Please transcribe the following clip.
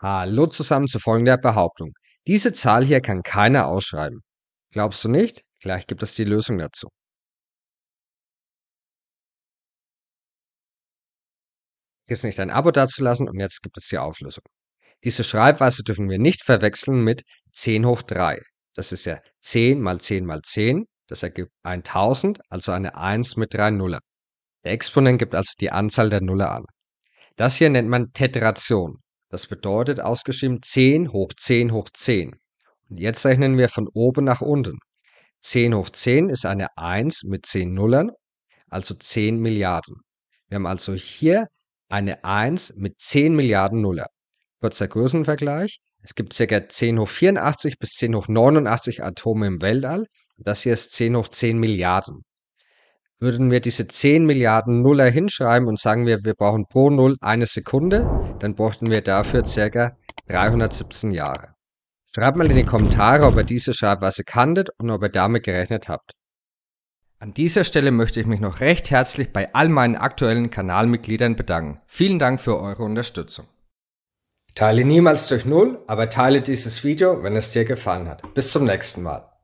Hallo zusammen zu folgender Behauptung. Diese Zahl hier kann keiner ausschreiben. Glaubst du nicht? Gleich gibt es die Lösung dazu. Vergiss nicht ein Abo dazulassen und jetzt gibt es die Auflösung. Diese Schreibweise dürfen wir nicht verwechseln mit 10 hoch 3. Das ist ja 10 mal 10 mal 10, das ergibt 1000, also eine 1 mit 3 Nuller. Der Exponent gibt also die Anzahl der Nuller an. Das hier nennt man Tetration, das bedeutet ausgeschrieben 10 hoch 10 hoch 10. Und jetzt rechnen wir von oben nach unten. 10 hoch 10 ist eine 1 mit 10 Nullern, also 10 Milliarden. Wir haben also hier eine 1 mit 10 Milliarden Nuller. Kurzer Größenvergleich. Es gibt ca. 10 hoch 84 bis 10 hoch 89 Atome im Weltall. Das hier ist 10 hoch 10 Milliarden. Würden wir diese 10 Milliarden Nuller hinschreiben und sagen wir, wir brauchen pro Null eine Sekunde, dann bräuchten wir dafür circa 317 Jahre. Schreibt mal in die Kommentare, ob ihr diese Schreibweise kanntet und ob ihr damit gerechnet habt. An dieser Stelle möchte ich mich noch recht herzlich bei all meinen aktuellen Kanalmitgliedern bedanken. Vielen Dank für eure Unterstützung. Teile niemals durch Null, aber teile dieses Video, wenn es dir gefallen hat. Bis zum nächsten Mal.